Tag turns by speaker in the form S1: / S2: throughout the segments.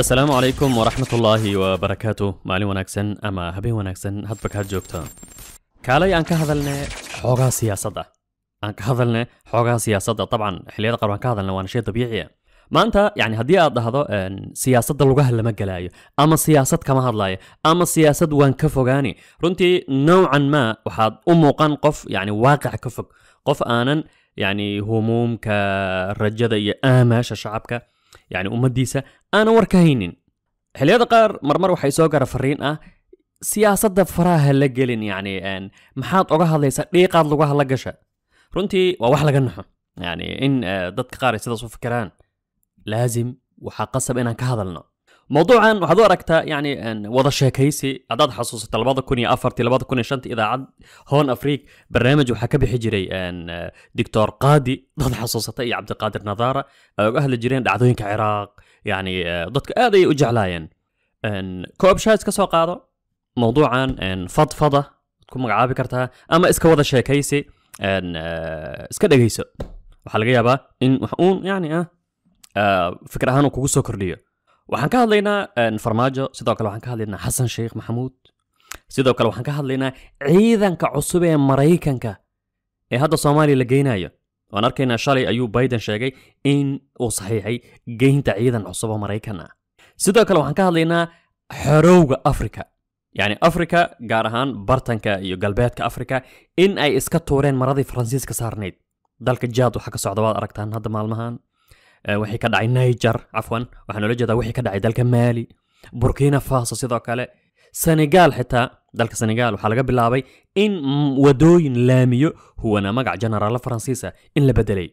S1: السلام عليكم ورحمة الله وبركاته مالي ونكسن أما هبي ونكسن هدبك هدجوكتا كالي أنك هذلنا حوغا سياسة أنك هذلنا حوغا سياسة طبعا حليل قروا أنك هذلنا وانا شيء طبيعي ما أنت يعني هدي هذا آه، سياسة اللغة اللي مجلعي. أما سياسة كما هدلاي أما سياسة وان كفوغاني رنتي نوعا ما وحاد أمو قنقف يعني واقع كفك قف آنا يعني هموم كرجدة يأمش الشعب كأ يعني أمديسة أنا وركهينين هل قار مرمر وحي سوغر فرين أه سياسة فراها لقلين يعني أن محاط أغاها ليسا ليقاد لغاها لقشا رنتي ووحلا قنحا يعني إن آه، دتك قاري سيدا فكران لازم وحاق قصب إنا كهذا لنا موضوعا وحد اركتا يعني ان وضع شيكيسي اعداد حصوص طلبات كوني افرت طلبات كوني شنت اذا عد هون افريك برنامج وحكى بحجري ان دكتور قادي ضد حصوص اي عبد القادر نظاره أه، واهل الجيران دعوين كعراق يعني أه، ضد هذه وجع لاين ان كوب شايس كسو قاده موضوعا ان فضفضه تكون مقعابي كرتها اما اسك وضع شيكيسي ان أه، اسك دغيسو وحلقيا ان وحقون يعني اه فكره هانو كوكو سوكر وحنكحل لنا انفرماجو سيدو كلا وحنكحل لنا حسن شيخ محمود سيدو كلا وحنكحل لنا عيدان كعصب مريكان كا ee hadda soomaaliya la geynayo waan arkaynaa shalay ayuu biden sheegay in uu saxiixay geynta ciidan cusub oo maraykan ah sidoo kale waxaan ka hadlaynaa xorowga afrika yacni afrika gaar ahaan bartanka iyo galbeedka afrika in ay iska tuureen maradii faransiiska saarnayd dalka jaad waxa ka socda waad aragtaan hadda maalmahan wixii ka dhacay niger cafwan waxaa noola jeedaa wixii ka dhacay dalka maali burkina faso sidoo kale senegaal xitaa dalka senegaal waxaa laga bilaabay in wadooyin laamiyo huwana magac generaalla faransiisa in la bedelay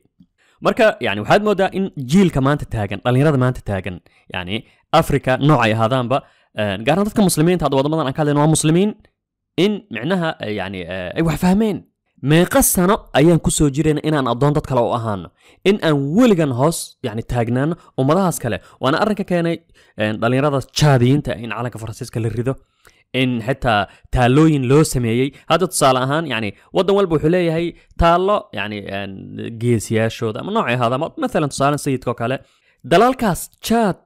S1: marka yani waxaad moodaa in jiilka maanta taagan dhallinyarada maanta taagan yani africa nooc ay ahaadaanba gaarna dadka muslimiinta hadda wadamadan aan ka hadlayna waa muslimiin in micnaha yani ay wax fahmeen meeqa sano ayaan ku soo jirayna inaan addoon dad kale u ahaano in aan weligan hoos yani taagnaano ummadahaas kale waana arrinka keenay dhallinyarada jaadiyiinta in calanka faransiiska la rido in xitaa taalooyin loo sameeyey hadda tusaale ahaan yani waddan walba wuxuu leeyahay taallo yani geesiyaashooda ama noocay ahaada ama maalan tusaalen sayidka oo kale dalaalkaas jaad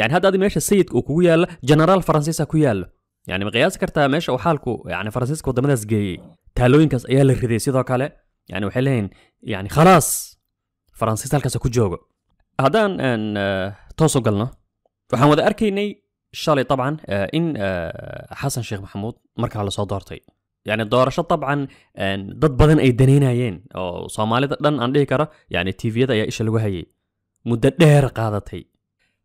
S1: yani hadda adi meesha sayidka uu kugu yaalla genaraal faransiisa ku yaallo يعني مقياس كرتا ماشي وحالكو يعني فرنسيسكو ودمداس جاي taalooyinkaas ayaa la riday sidoo kale yani waxay leeyihin yani khalaas faransiis halkaas ku joogo haddaan eh, toos u galno waxaan wada arkaynay shalay dabcan eh, in eh, xasan sheekh maxamuud markaa lasoo doortay yani doorasho dabcan dad badan ay danaynayeen oo soomaalida dhan aan dhihi karo yani tviyada ayaa isha lagu hayay muddo dheer qaadatay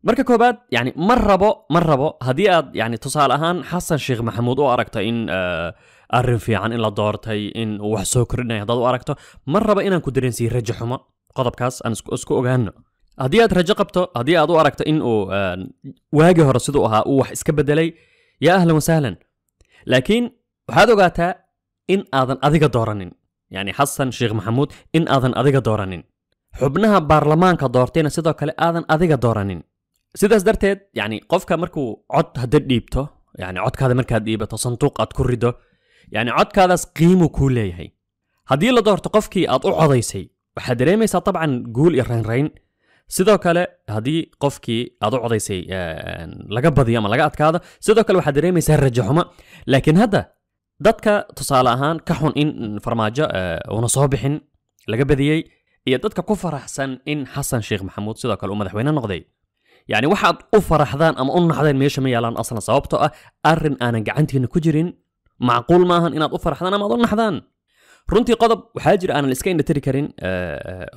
S1: marka koowaad yani ma rabo ma rabo haddii aad yani tusaale ahaan xasan sheekh maxamuud u aragto in arin fiican in la doortay in uu wax soo kordhinaya haddaad u aragto ma raba inaan ku dareensiiyo rajo xumo qodobkaas aan isku ogaano haddii aad rajo qabto haddii aad u aragto in uu ehm, waagii hore siduu ahaa uu wax iska bedelay yaa ahlan wasahlan laakiin waxaad ogaataa in aadan adiga dooranin yani xasan sheekh maxamuud in aadan adiga dooranin xubnaha baarlamaanka doortayna sidoo kale aadan adiga dooranin sidaas darteed yani qofka markuu cod hadda dhiibto yani codkaada markaad dhiibato sanduuq aad ku rido yacni codkaadaas qiimuu kuu leeyahay haddii la doorto qofkii aad u codaysay waxaad dareemaysaa dabcan guul iyo raynrayn sidoo kale haddii qofkii aad u codaysay laga badiyo ama laga adkaado sidoo kale waxaad dareemaysaa rajaxumo laakiin hadda dadka tusaale ahaan ka xun in farmaajo una soo bixin laga badiyey iyo dadka ku faraxsan in xasan sheekh maxamuud sidoo kale uu madaxweyne noqday yacni waxaad u faraxdaan ama u naxdeen meesha ma yaalaan aslan sababtoo ah arrin aanan gacantiina ku jirin معقول ماهن inaad u farxdaan ama aad u naxdaan runtii qodob waxaa jira aanan iska indhatiri karin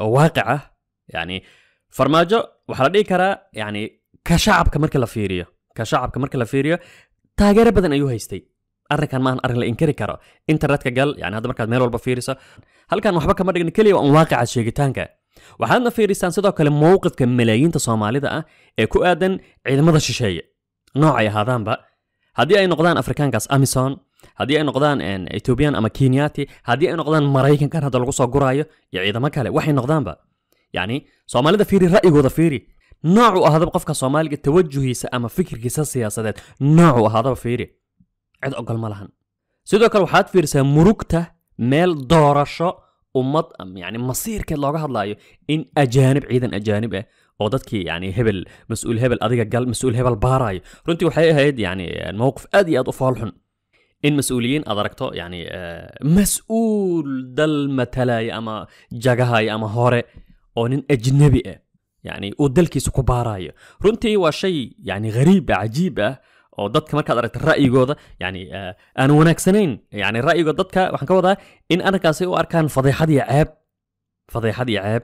S1: oo waaqi ah yani farmaajo waxaa la dhihi karaa yani ka shacabka marka la fiiriyo ka shacabka marka la fiiriyo taageero badan ayuu haystay arrinkan maahan arrin la inkari karo internetka gal yani hadda markaad meel walba fiiriso halkan waxba kama dhigna keliya waa un waaqica sheegitaanka waxaadna fiirisaan sidoo kale mowqifka malaayiinta soomaalida ah ee ku aadan ciidamada shisheeye noocay ahaadaanba haddii ay noqdaan afrikaankaas amison هذه أي نقدان إن إثيوبيان أما كينياتي هذه أي نقدان مرايكن كان هذا القصة قرايو يعني إذا ما كله وحي نقدان بقى يعني صومالي ده فيري رأي وده فيري نوع هذا بقف كصومالي التوجه يس أما فكر كيس السياسة ذات نوع هذا فيري عد أقل ملهن سيدوك الوحات فير مركته مال دارشة أمض يعني مصير كده الله لا إن أجانب عيدا أجانب إيه وضدك يعني هبل مسؤول هبل أذيك قال مسؤول هبل باراي رنتي وحي هيد يعني الموقف أدي أضفالحن إن مسؤولين أدركتو يعني آه، مسؤول دل متلا يا أما جاقها يا أما هوري أو نين أجنبي يعني ودل كي سكو باراي رنتي واشي يعني غريبة عجيبة أو دات كما كادرت رأي غوضة يعني آه، أنا وناك سنين يعني رأي غوضة دات كا إن أنا او أركان فضيحة دي عاب فضيحة دي عاب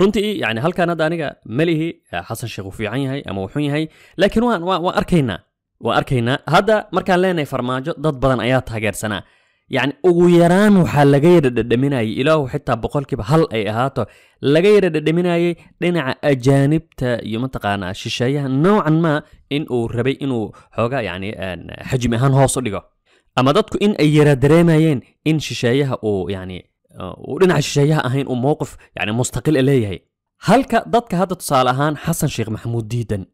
S1: رنتي يعني هل كان داني مليه حسن شيخ في عيني هاي أما وحيني هاي لكن وان وان وأركينا هذا مركان لينay farmaajo dad badan ayaa taageersanaa yacni ugu yaraan waxaa laga yara dhedhaminayay ilaahu xitaa boqolkiiba hal ay ahaato laga yara dhedhaminayay dhinaca ajaanibta iyo mataqaanaa shisheeyaha noocan maa in uu rabay inuu xooga yacni xajmi ahaan hoos u dhigo ama dadku in ay yara dareemayeen in shisheeyaha uu yacni uu dhinaca shisheeyaha ahayn uu mowqif yacni mustaqil leeyahay halka dadka hadda tusaale ahaan xasan sheekh maxamuud diidan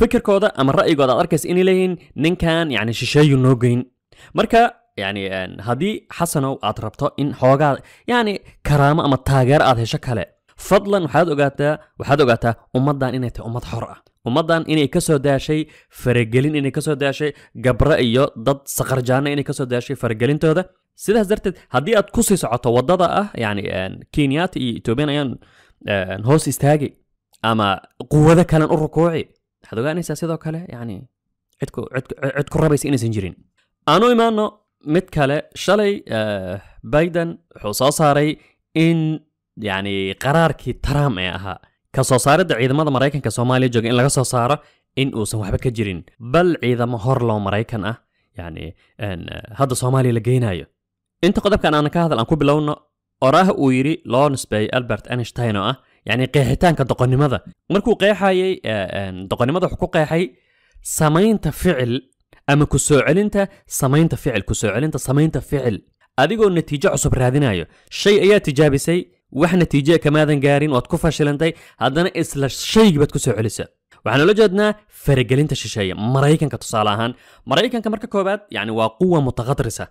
S1: fikirkooda ama ra'yigooda aad arkaysa inay leeyihiin ninkan yani shisheeyu noo geyn marka yani haddii xasanow aad rabto in xoogaa yani karaamo ama taageero aad hesho kale fadlan waxaad ogaataa waxaad ogaataa ummaddan inay tahay ummad xor ah ummaddan inay kasoo daashay faragelin inay kasoo daashay gabro iyo dad saqarjaana inay kasoo daashay faragelintooda sidaas darteed haddii aad kusii socoto waddada ah yani kenyaata iyo etoobiyan ayaan hoos istaagi ama quwado kalen u rukuuci hadogaanaysaa sidoo kale yani cidku cidku rabaysa inaysan jirin aanu imaano mid kale shalay biden wuxuu soo saaray in yani qaraarkii trump ee ahaa ka soo saaridda ciidamada maraykanka soomaaliya jooga in laga soo saaro in uusan waxba ka jirin bal ciidamo horlow maraykan ah yani hadda soomaaliya la geynayo inta qodobkan aanan ka hadal aan ku bilowno oraah uu yidhi loo nisbeeyey albert einstein oo ah yani qeexitaanka doqonnimada markuu qeexayay doqonnimada wuxuu ku qeexay samaynta ficil ama ku soo celinta samaynta ficil ku soo celinta samaynta ficil adigoo natiijo cusub raadinayo shay ayaa tijaabisay wax natiije kamaadan gaarin oad ku fashilantay haddana isla shaygii baad ku soo celisa waxaan ula jeednaa faragelinta shisheeye maraykanka tusaale ahaan maraykanka marka koobaad yani waa quwa mutaqadrisa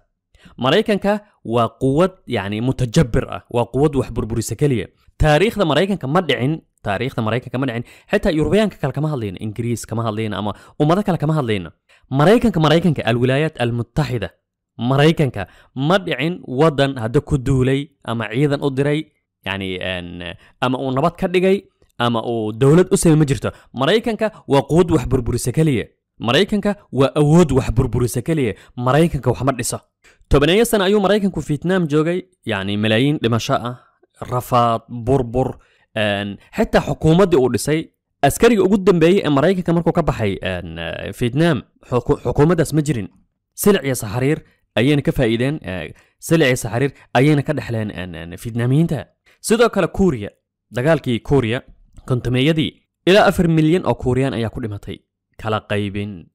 S1: مرايكنكا وقوات يعني متجبرة وقوات وحبربوري سكالية تاريخ ذا مرايكنكا مدعين تاريخ ذا مرايكنكا مدعين حتى يوروبيان كالا كما هالين انجريس كما هالين اما وماذا كالا كما هالين مرايكنكا مرايكنكا الولايات المتحدة مرايكنكا مدعين ودن هدو كدولي اما عيدا ادري يعني ان اما ونبات نبات كدقي اما او دولة مجرته مرايكنكا وقود وحبربوري سكالية مرايكنكا وأود وحبربوري سكالية مرايكنكا وحمد نصه تبنية طيب، سنة أيوم رايكن في فيتنام يعني ملايين لمشاء رفض بربر أن حتى حكومة دي أوليسي أسكري أقود دنبي أن مرايكن كماركو كبحي أن فيتنام حكومة دا سمجرين سلع يا سحرير أيان كفايدين سلع يا سحرير أيان كد أن فيتناميين تا سيدوك على كوريا دقالكي كوريا كنت ميدي إلى أفر مليون أو كوريان أيا كل متي قايبين قيبين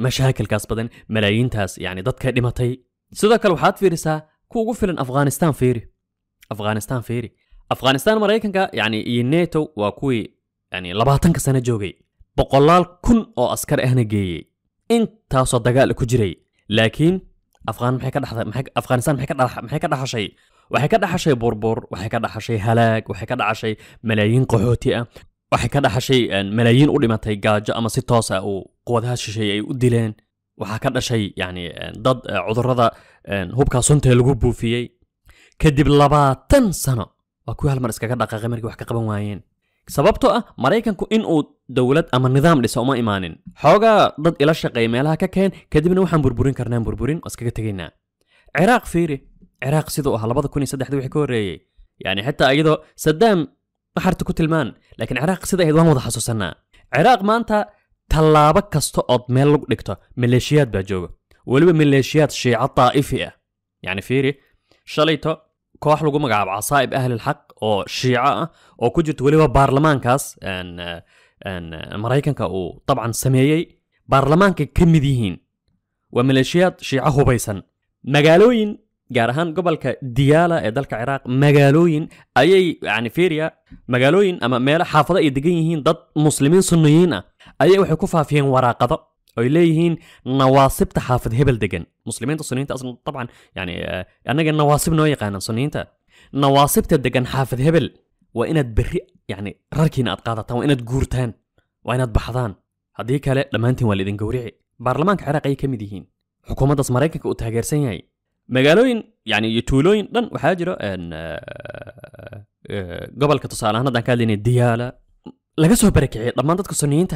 S1: مشاكل كاس ملايين تاس يعني ضد كلمتي sidoo kale waxaad fiirisaa kuwa ugu filan afghanistan fiiri afghanistan fiiri afghanistan maraykanka yani iyo neto waa kuwii yani labaatanka sano joogay boqolaal kun oo askar ahna geeyey intaasoo dagaal ku jiray laakiin afghaan maxay ka dhaxday afghanistan maxay ka dhax maxay ka dhaxashay waxay ka dhaxashay burbur waxay ka dhaxashay halaag waxay ka dhaxashay malaayiin qaxooti ah waxay ka dhaxashay malaayiin u dhimatay gaajo ama si toos ah uu quwadaha shisheeye ay u dileen waxaa ka dhashay yani dad cudurrada uh, hubkaa sontee lagu buufiyey kadib labaatan sano waa kuwii hal mar iskaga dhaqaaqay markii wax ka qaban waayeen sababtoo ah maraykanku in uu dowlad ama nidaam dhisa uma imaanin xoogaa dad ila shaqeey meelaha ka keen kadibna waxaan burburin karnaan burburin oo iskaga tegaynaa ciraaq fiiri ciraaq siduu ahaa labada kun iyo saddexdii wixii ka horreeyey yacni xitaa iyadoo sadaam maxarta ku tilmaan laakiin ciraaq sida ahayd waan wada xasuusannaa ciraaq maanta tallaabo kasta ood meel lagu dhigto maleeshiyaad baa jooga weliba maleeshiyaad shiico taaifi ah yacni fiiri shalayto koox lagu magacaabo casaa'ib ahlilxaq oo shiico ah oo ku jirto weliba baarlamaankaas maraykanka uu dabcan sameeyey baarlamaanka ka mid yihiin waa maleeshiyaad shiico hubaysan magaalooyin gaar ahaan gobolka diyaala ee dalka ciraaq magaalooyin ayay yani firia ah, magaalooyin ama meelo xaafado ay degan yihiin dad muslimiin sunniyiin ah ayay waxay ku faafiyeen waraaqado أو ليهين نواصب تحافظ هبل دجن مسلمين تصنين أصلا طبعا يعني آه، أنا جن نواصب نوي قانا صنين نواصب تدجن حافظ هبل وإن تبر يعني ركين أتقاضى تو إن تجورتان وإن تبحضان هذيك لا لما أنت والدين جوريعي برلمان عراقي كم يديهين حكومة أسمريكا كأتهاجر سيني مجالوين يعني يتولوين دن وحاجرة أن آه، آه، قبل كتصالة هنا دان كان ديالا لقى سوبر كعيد لما أنت كصنين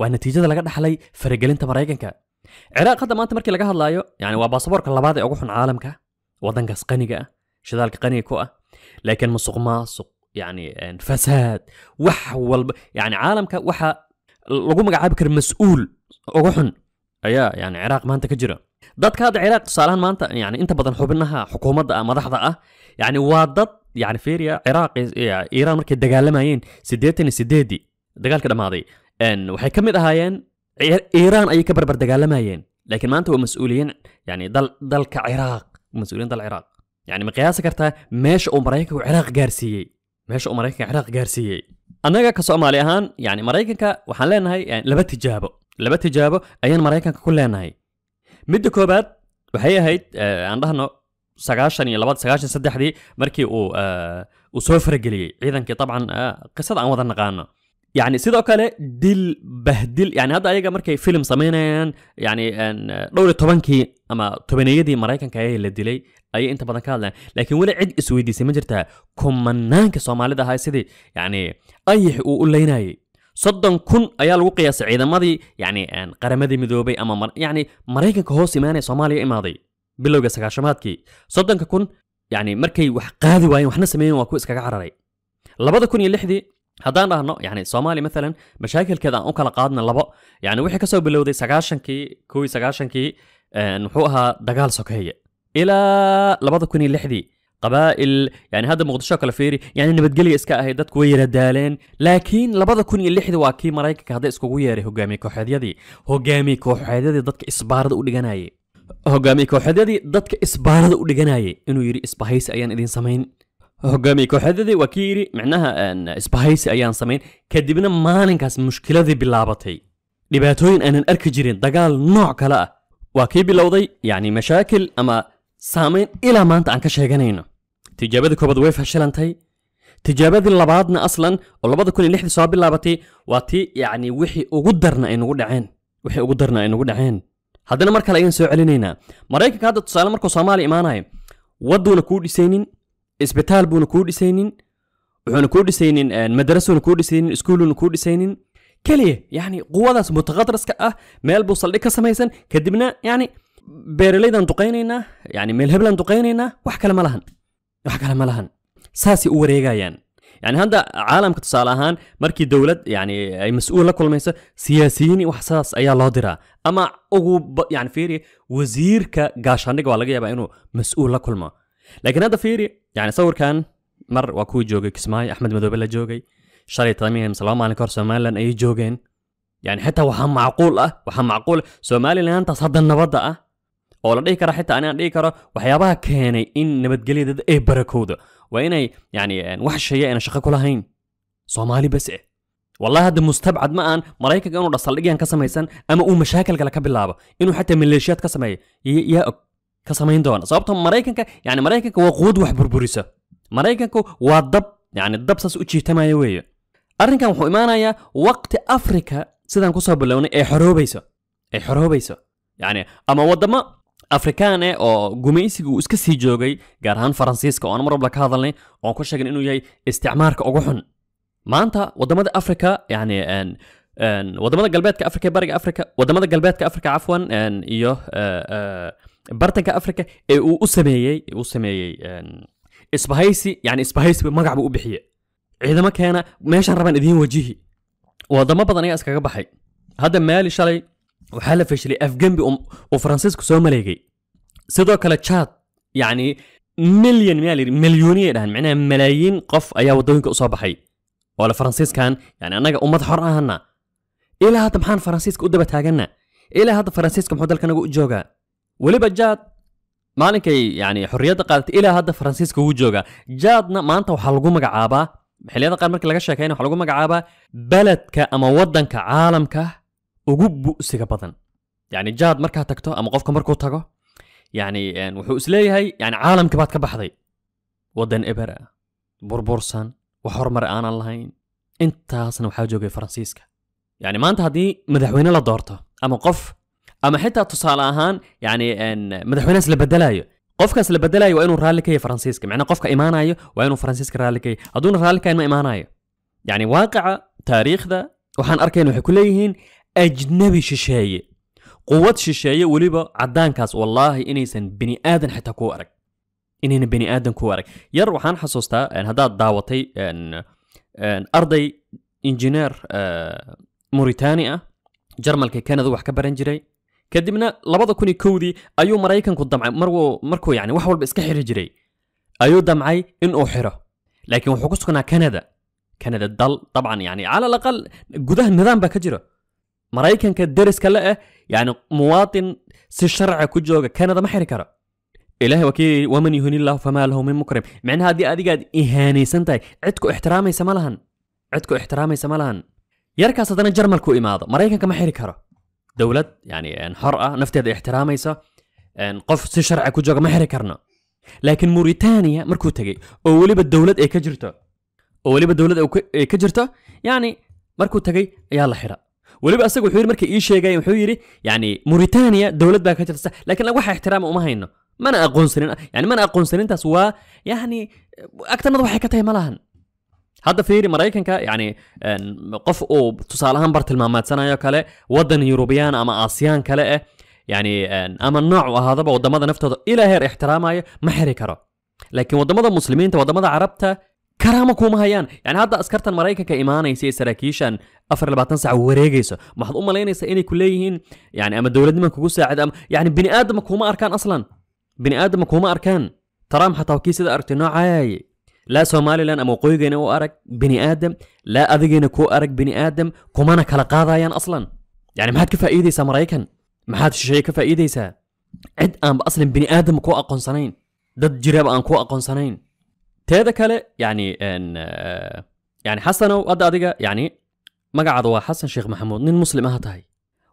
S1: waa natiijada laga dhaxlay faragelinta maraykanka ciraaq hadda maanta markii laga hadlaayo yani waa baasaboorka labaad ee ugu xun caalamka waddankaas qaniga ah shidaalka qaniga ku ah laakiin musuq maasuq يعني فساد وح والب... يعني عالمك وح لغو مقعاب كر مسؤول وحن ايا يعني العراق ما انت كجرا دادك هذا العراق صالحان ما انت يعني انت بدن حبنها حكومة دا مدحضة اه يعني وضد يعني فيريا عراق ايران مركي دقال ماين سديتني سديدي دقال كده ماضي n waxay ka mid ahaayeen iiraan ayay ka barbar dagaalamayeen laakiin maanta waa mas-uuliyiin yani dal dalka ciraaq mas-uuliyiin dal ciraaq yani ma qiyaasi kartaa meesha uu maraykanka ciraaq gaarsiiyey meesha uu maraykanka ciraaq gaarsiiyey annaga ka soomaali ahaan yani maraykanka waxaan leenahay laba tijaabo laba tijaabo ayaan maraykanka ku leenahay midda koobaad waxay ahayd aan dhahno sagaashan iyo labaad sagaashan saddexdii markii uu uu soo farageliyey ciidankii dabcan qisada aan wada naqaano يعني sidoo kale dil bahdil yani hadda ayaga markay filim samaynayaan yani dhowr iyo tobankii ama tobaneyadii maraykanka ee la dilay ayay inta badan ka hadlaan laakiin weli cid isweydiisay ma jirtaa kumanaanka soomaalida ahaa sidii yani ayax uu u leynayay soddon kun ayaa lagu qiyaasay ciidamadii yani qaramadii midoobay ama yani maraykanka hoos imaanaya soomaaliya imaaday bilowga sagaashamaadkii soddonka kun yani markay wax qaadi waayeen waxna sameeyeen waa ku iskaga cararay labada kun iyo lixdii هذا رهنو يعني سومالي مثلا مشاكل كذا أو كلا قادنا لبا يعني وحي كسو بلودي سقاشن كي كوي سقاشن كي آه، نحوها دجال سوكهية إلى لبضا كوني لحدي قبائل يعني هذا مغدشة كلا فيري يعني نبت قلي هي أهيدات كوي ردالين لكن لبضا كوني لحدي واكي مرايك كهذا إسكو كوي ياري هقامي كوحادي دي هقامي كوحادي دي دادك إسبارد أوليغاناي هقامي كوحادي دي دادك إسبارد أوليغاناي إنو يري إسبهيس أيان إذين سمين hogaamiye kooxadadii waa kii yidhi micnaha isbahaysi ayaan samayn kadibna maalinkaas mushkiladii bilaabatay dhibaatooyin aanan arki jirin dagaal nooc kale ah waa kii bilowday yacni mashaakil ama saamayn ilaa maanta aan ka sheeganayno tijaabadii koobaad way fashilantay tijaabadii labaadna aslan oo labada kun iyo lixdii soo bilaabatay waa tii yacni wixii ugu darna ay nugu dhaceen wixii ugu darna ay nugu dhaceen haddana mar kale ayaan soo celinaynaa maraykanka hadda tusaale markuu soomaaliya imaanayo waduuna kuu dhisaynin isbitaal buuna kuu dhisaynin wuxuuna kuu dhisaynin madarasuuna kuu dhisaynin iskuuluuna kuu dhisaynin keliya yacni quwadaas mutaqadraska ah meel buu saldhig ka samaysan kadibna yacni beeralaydaan duqaynaynaa yacni meel heblaan duqaynaynaa wax kale ma lahan wax kale ma lahan saasay u wareegayaan يعني هذا عالم كتسال أهان مركي دولة يعني أي مسؤول لكل ميسا سياسيين وحساس أي الله درا أما أقو يعني فيري وزير كقاشان دقوا لقيا بأنه مسؤول لكل ما لكن هذا فيري يعني صور كان مر واكو جوجي كسماي احمد مدوبلا جوجي شاري تاميم سلام عليكم سومالا اي جوجين يعني حتى وهم معقول اه وحم معقول سومالي لان تصدى النبضة اه او لا ديكرا حتى انا ديكرا وحيابها كيني ان نبت قلي ديد اي بركودو واني يعني وحش هي انا شخا كلهين سومالي بس إيه. والله هذا مستبعد ما ان مرايكا كانوا رسل لقيان كسميسان اما او مشاكل قال كبلابا انه حتى مليشيات كسمي يا ka samayn doona sababtoo maraykanka yani maraykanka waa quwad wax burburisa maraykanku waa dab yani dab saas u jiitamaya weeye arrinkan wuxuu imaanayaa waqti afrika sidaan kusoo bilownay ee xoroobaysa ay xoroobaysa yani ama waddamo afrikaan eh oo gumaysiga uu iska sii joogay gaar ahaan faransiiska oon mar walba ka hadalnay oon ku sheegan inuu yahay isticmaarka ugu xun maanta waddamada afrika yani waddamada galbeedka afrika bariga afrika waddamada galbeedka afrika cafwan iyo bartanka africa ee uu u sameeyey uu sameeyey isbahaysi yani isbahaysi magac buu u bixiye ciidamo keena meeshaan rabaan idiin wajihi wadamo badan ayaa iskaga baxay hadda maali shalay waxaa la fashilay afgembi uu faransiisku soo maleegay sidoo kale jaad yani milyan mayaa layidhi milyuuniyay dhahan micnaha malaayiin qof ayaa waddooyinka usoo baxay oo le faransiiskan yani annaga ummad xor ahana ilaa hadda maxaan faransiiska u daba taaganna ilaa hadda faransiiska muxuu dalkanaga u joogaa weliba jaad maalinkay yani xorriyadda qaadatay ilaa hadda faransiiska wuu joogaa jaadna maanta waxaa lagu magacaabaa xilliyada qaar markii laga sheekayna waxaa lagu magacaabaa beledka ama waddanka caalamka ugu bu'siga badan yani jaad markaa tagto ama qofka markuu tago yani wuxuu isleeyahay yani caalamkii baad ka baxday waddan eber ah burbursan wax horumar aanan lahayn intaasna waxaa joogay faransiiska yani maanta haddii madaxweyne la doorto ama qof اما حتى تصالحان يعني ان مدحونا سلا بدلايو قفك سلا بدلايو وينو رالكي فرانسيسك معنى قفك ايمانايو وينو فرانسيسك رالكي اظن رالكي ما ايمانايو يعني واقع تاريخ ذا وحان اركينو حكوليهين اجنبي ششاي قوات ششاي وليبا عدان كاس والله اني سن بني ادم حتى كوارك اني بني ادم كوارك ير وحان حصوصتا ان هذا دعوتي ان ان ارضي انجينير آه، موريتانيا جرمال كي كان ذو حكبر انجري kadibna labada kun iyo kowdii ayuu maraykanku damcay maruu markuu yani wax walba iska xiri jiray ayuu damcay in uu xiro laakiin wuxuu ku sugnaa kanada kanada dal dabcan yani cala alaqal gudaha nidaam baa ka jira maraykanka deriska le ah yani muwaatin si sharci ku jooga kanada ma xiri karo ilahay waa waman yuhini illahu famaa lahu min mukrim micnaha haddii adigaad ihaanaysan tahay cidku ixtiraamaysa ma lahan cidku ixtiraamaysa ma lahan yarkaas haddana jarmalku imaado maraykanka ma xiri karo دولت يعني ان حرقة نفتد احترامي ان قف سشرع كوجوغا محري كرنا لكن موريتانيا مركو تجي اولي بالدولة اي كجرتا اولي بالدولة اي كجرتا يعني مركو تجي يلا حرا ولي بأسق وحوير مركي إيش يجاي وحويري يعني موريتانيا دولت باكا جرتا لكن لو احترام وما هينا ما انا اقون سنين يعني ما انا اقون سنين تسوى يعني اكثر من ضحكتها ملاهن hadda fiiri maraykanka yacni qof uu tusaale ahaan bartilmaamaadsanaayo kale waddan yurubiyaan ama aasiyaan kale ah yacni ama noocu ahaadaba waddamada naftooda ilaa heer ixtiraamaya ma xiri karo laakiin waddamada muslimiinta waddamada carabta karaama kuma hayaan yani hadda askartan maraykanka imaanaysa ee saraakiishan afar labaatan sac wareegayso maxaad u malaynaysaa inay ku leeyihiin yani ama dowladnima kugu saacid ama yani bini aadama kuma arkaan aslan bini aadama kuma arkaan trump xataa kii sida aragtay noocaayay لا سومالي لان امو قويقين او ارق بني ادم لا اذيقين كو ارق بني ادم كومانا كالقاضا يان اصلا يعني ما هاد كفا ايديسا مرايكن ما هاد شي كفا ايديسا عد ام اصلا بني ادم كو اقون سنين دد جريب ان كو اقون سنين تيدا كالي يعني ان يعني حسن او ادى اذيقا يعني ما قعدوا حسن شيخ محمود نين مسلم اهتاي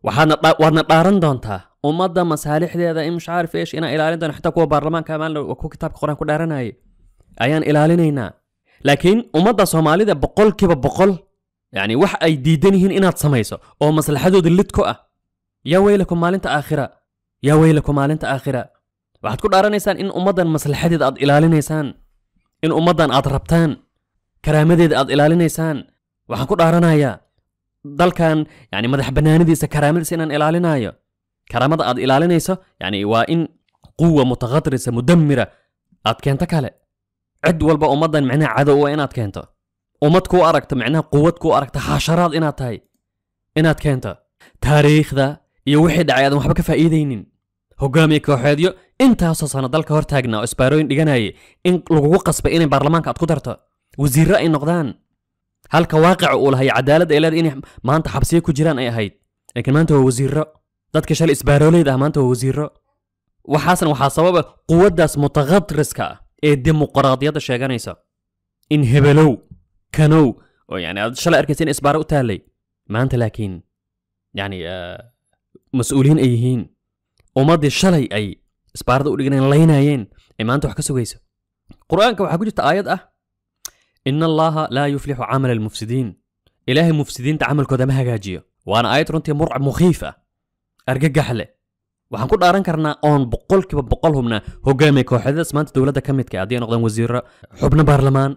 S1: وحنا وحنا طارن دونتا ومضى مصالح دي هذا مش عارف ايش انا الى عندنا حتى كو بارلمان كمان وكو كتاب قران كو دارن ayaan ilaalinaynaa laakiin ummadda soomaalida boqolkiiba boqol yacni wax ay diidan yihiin inaad samayso oo maslaxadooda lid ku ah yaa weylaku maalinta aakhira yaa weylaku maalinta aakhira waxaad ku dhaaranaysaan in ummaddan maslaxadeeda aad ilaalinaysaan in ummaddan aad rabtaan karaamadeeda aad ilaalinaysaan waxaan ku dhaaranayaa dalkan yani madax bannaanidiisa karaamadiisa inaan ilaalinaayo karaamada aad ilaalinayso yani waa in quwa mutaqadirisa mudamira aad keento kale عد والبا أمضان معناها عدو إنات كينتا أمض كو أركت معناها قوت كو أركت حشرات إنات هاي إنات كينتا تاريخ ذا يوحد عياد محبك فائدينين هجامي كوحيديو انت اساسا دلك هور تاغنا اسبيروين ديغناي ان لوغو قصب ان برلمانك اد قدرته وزير راي نقدان هل كواقع اول هي عداله الى ان ما انت حبسيه كجيران اي هيد لكن ما انت وزير را دتك شال اسبيرو ليد ما انت وزير را وحسن وحا سبب قوه داس متغطرسكا ee dimuqraadiyadda sheeganaysa in hebelow kanow oo yani aad shalay arkaysa in isbaare u taallay maanta laakiin yani mas-uuliyiin ay yihiin ummaddii shalay ay isbaarada u dhiganeen laynayeen ee maanta wax ka sugaysa qur'aanka waxaa ku jirta aayad ah in allaha laa yuflixu camal almufsidiin ilaahay mufsidiinta camalkooda ma hagaajiyo waana aayad runtii murcab mukhiif ah argagax leh waxaan ku dhaaran karnaa oon boqolkiiba boqol hubnaa hogaamiya kooxyadaas maanta dowladda ka midka haddii ay noqdaan wasiira xubno baarlamaan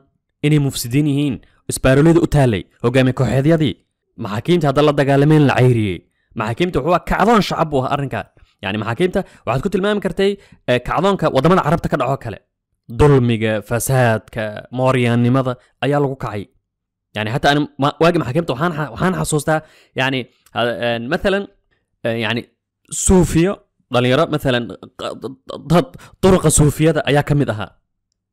S1: inay mufsidiin yihiin isbaaroliyada u taalay hogaamiya kooxeedyadii maxaakiimta hadda la dagaalameen la cayriyey maxaakiimta wuxuu kacdoon shacab u ah arrinkaa yani maxaakiimta waxaad ku tilmaami kartay kacdoonka waddamada carabta ka dhaco kale dulmiga fasaadka mooryaannimada ayaa lagu kacay يعني حتى انا واجه حكمت وحان وحان حسوستها يعني مثلا يعني صوفيا dhalinyaro maalan dad duruqa suufiyada ayaa ka mid ahaa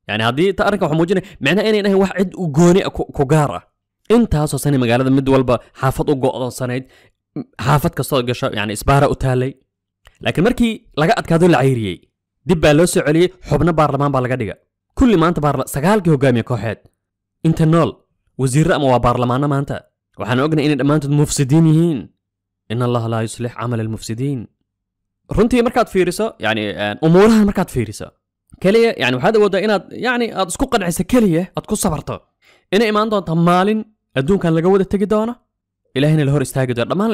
S1: yani haddii ta arrinka waxaa muujinaya micnaha inayn ahayn wax cid u gooni a ku gaar ah intaasoo sana magaalada mid walba xaafad u go'donsanayd xaafad kastoo gasho yani isbaara u taallay laakiin markii laga adkaado la cayriyey dib baa loo soo celiyey xubno baarlamaan baa laga dhiga kulli maanta sagaalkii hogaamiya kooxeed inta nool wasiirre ama waa baarlamaano maanta waxaan ognahay inay dhammaantood mufsidiin yihiin in allaha laa yuslix camal almufsidiin runtii markaad fiiriso yani eh, umuurahan markaad fiiriso keliya yani waxaad awoodaa inaad yani aad isku qanciso keliya aad ku sabarto inay imaan doonta maalin adduunkan laga wada tegi doono ilahina la hor istaagi doono dhammaan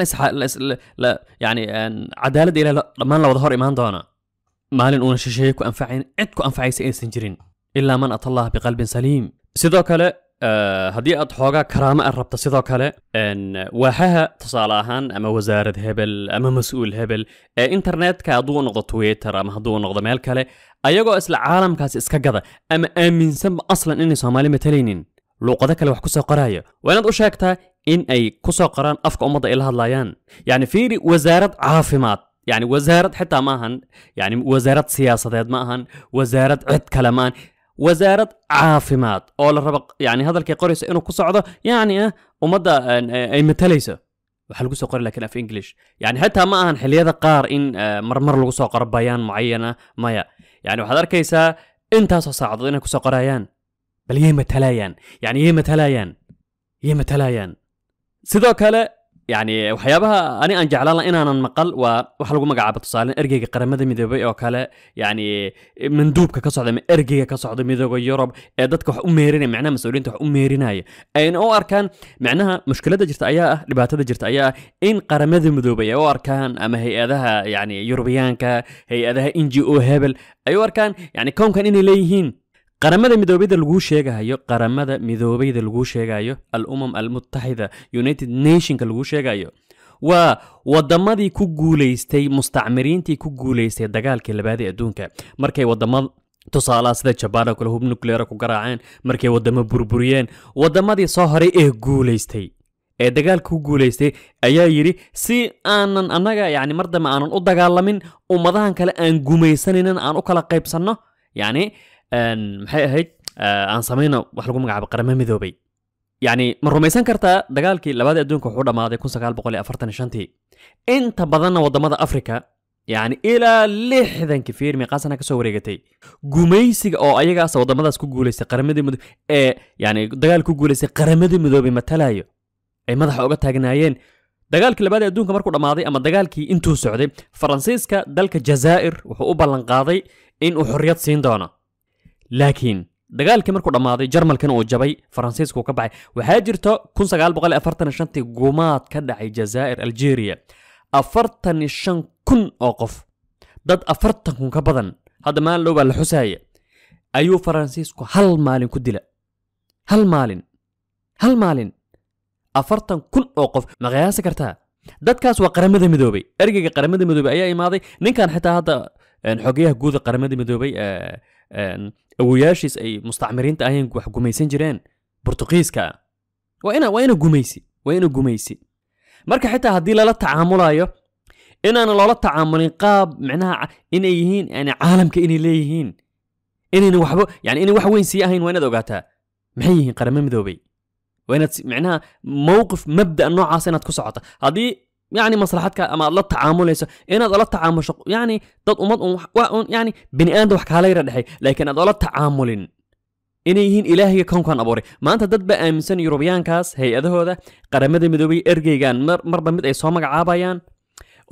S1: yani eh, cadaaladda ilah dhammaan la wada hor imaan doono maalin uuna shisheeye ku anfacayn cid ku anfacaysa inaysan jirin ilaa man ata allah biqalbin saliim sidoo kale آه، هدي أضحوغا كرامة الربط سيدو كالي ان واحاها تصالاهان اما وزارة هبل اما مسؤول هبل إيه، انترنت كادو نغضة تويتر اما هدو نغضة ميل كالي ايوغو اس العالم كاس اسكاقادة اما امن سم اصلا اني سومالي متلينين لو قدك لو حكوسو قرايا وانا دو شاكتا ان اي كوسو قران افك امضا الها اللايان يعني فيري وزارة عافمات يعني وزارة حتى ماهن يعني وزارة سياسة ماهن وزارة عد كلمان wasaaرad caafimaad oo la rabo yani hadalkay qorayso inuu ku socdo yani ummadda ay matalayso waxaa lagu soo qori lakin af english yani xataa ma ahan xilliyada qaar in marmar lagu soo qoro bayaan mucayana maya yani waxaad arkaysaa intaasoo saacadood inay kusoo qorayaan bal yay matalayaan yani yay matalayaan yay matalayaan sidoo kale yacni waxyaabaha ani aan jeclaan la inaanan maqal waa waxa lagu magacaabo tusaalen ergeyga qaramada midoobay oo kale yacni manduubka ka socda ama ergeyga ka socda midooda yurub ee dadka wax u meerinaya macnaha mas-uuliyiinta wax u meerinaya ayna u arkaan macnaha mushkiladda jirta ayaa ah dhibaatada jirta ayaa ah in qaramada midoobay ay u arkaan ama hay-adaha yacni yurubiyaanka hay-adaha n g o hebel ay u arkaan yacni koonkan inay leeyihiin qaramada midoobeyda lagu sheegayo qaramada midoobeyda laguu sheegayo al umam almutaxida united nationka laguu sheegayo waa wadamadii ku guulaystay mustacmiriintii ku guulaystay dagaalkii labaadii adduunka markay wadama tusaalaha sida jabaana kule hub nucleera ku garaaceen markay wadamo burburiyeen wadamadii soo horay ee guulaystay ee dagaalka ku guulaystay ayaa yidhi si aanan annaga yacni mar aanan u dagaalamin ummadahan kale aan gumaysanaynin aan u kala qaybsanno yacni maxay ahayd aan samayno wax lagu magacaabo qaramo midoobay yacni ma rumaysan kartaa dagaalkii labaadii adduunka wuxuu dhammaaday kun sagaal boqol iyo afartan iyo shantii inta badanna waddamada afrika yacni ilaa lixdankii fiirmi qaasana ka wareegatay gumaysiga oo ayagaasa waddamadaas ku guulaystay qaramadii mudoo ee yacni dagaal ku guulaystay qaramadii midoobay matalaayo ay madaxa oga taagnaayeen dagaalkii labaadii adduunka markuu dhammaaday ama dagaalkii intuu socday faransiiska dalka jazaa'ir wuxuu u ballanqaaday inuu xorriyad siin doono laakiin dagaalkii markuu dhammaaday jarmalkan uu jabay faransiisku ka baxay waxaa jirta gumaad ka dhacay jazaa'ir algeria afartan shan kun oo qof dad afartan kun ka badan hadda maalin dhow baa la xusaaya ayuu faransiisku hal maalin ku dila hal maalin hal maalin afartan kun oo qof ma qiyaasi kartaa dadkaas waa qaramada midoobay ergeyga qaramada midoobey ayaa imaaday ninkan xitaa hadda xogeyaha guuda qaramada midoobey awoyaashiis ay mustacmiriinta ahayn wax gumaysan jireen burtuqiiska waa ina gumaysi waa ina gumaysi marka xitaa haddii lala tacaamulayo inaana loola tacaamulin qaab micnaha inay yihiin yani caalamka inay leeyihiin inayna waxba yani inay wax weyn sii ahayn waa inaad ogaataa maxay yihiin qaramo midoobay waa inaad micnaha mowqif mabda noocaas inaad ku socota haddii yacni maslaxadka ama aad la tacaamulayso inaad ola tacaamusho yacni dad ummad un un yacni bini aadamka wax kaala yara dhexay laakiin aad ola tacaamulin inay yihiin ilaahiga kownkan abuuray maanta dad baa aaminsan yurubiyaankaas hay-adahooda qaramada midoobay ergeygan mar marba mid ay soo magacaabayaan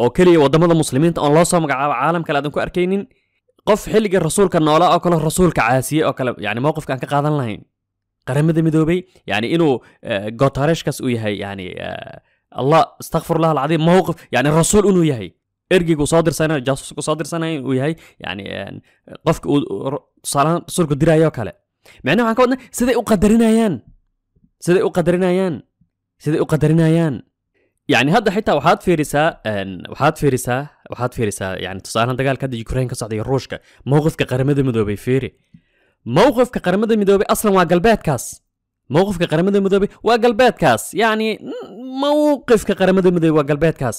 S1: oo keliya waddamada muslimiinta oon loo soo magacaabo caalamka le aadan ku arkaynin qof xilliga rasuulka noolaa oo kale rasuulka caasiye oo kale yacni mowqifka aan ka qaadan lahayn qaramada midoobay yacni inuu gotareeshkaas uu yahay yacni الله استغفر الله العظيم موقف يعني الرسول انه يهي ارجيكو صادر سنه جاسوسكو صادر سنه يعني، آه، انه يعني قفك صلاه صورك ديرها يا كلا معناه وحنا كنا سيدي اقدرنا يان سيدي اقدرنا يان سيدي اقدرنا يان يعني هذا حتى وحات في رسا وحات في رسا وحات في رسا يعني تصالح انت قال كذا يوكرين كصعد يروشكا موقف كقرمد المدوبي فيري موقف كقرمد المدوبي اصلا وقلبات كاس موقف كقرمد المدوبي وقلبات كاس يعني mowqifka qaramada midoobey waa galbeedkaas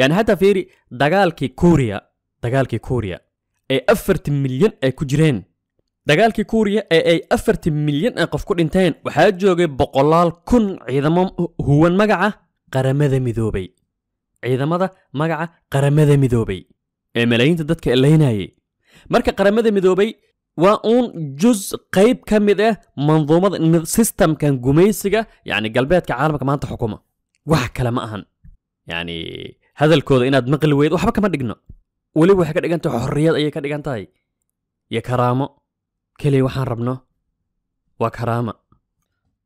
S1: yaani hadda fiiri dagaalkii kuuriya dagaalkii kuuriya ee afarti milyan ay ku jireen dagaalkii kuuriya ee ay afarti milyan ay qof ku dhinteen waxaa joogay boqolaal kun ciidamo huwan magaca qaramada midoobey ciidamada magaca qaramada midoobey ee malaayiinta dadka elaynayay marka qaramada midoobey وأن جزء قريب كمدة إيه؟ منظومة إن السيستم كان جميسجا يعني قلبيات كعالم كمان تحكمه وح كلام أهن يعني هذا الكود إن أدمغ الويد وح كمان دقنه ولي وح كده أنت حرية أي كده أنت يا كرامة كلي وح ربنا وكرامة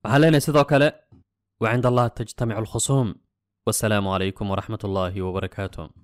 S1: هل أنا سيدوك لا وعند الله تجتمع الخصوم والسلام عليكم ورحمة الله وبركاته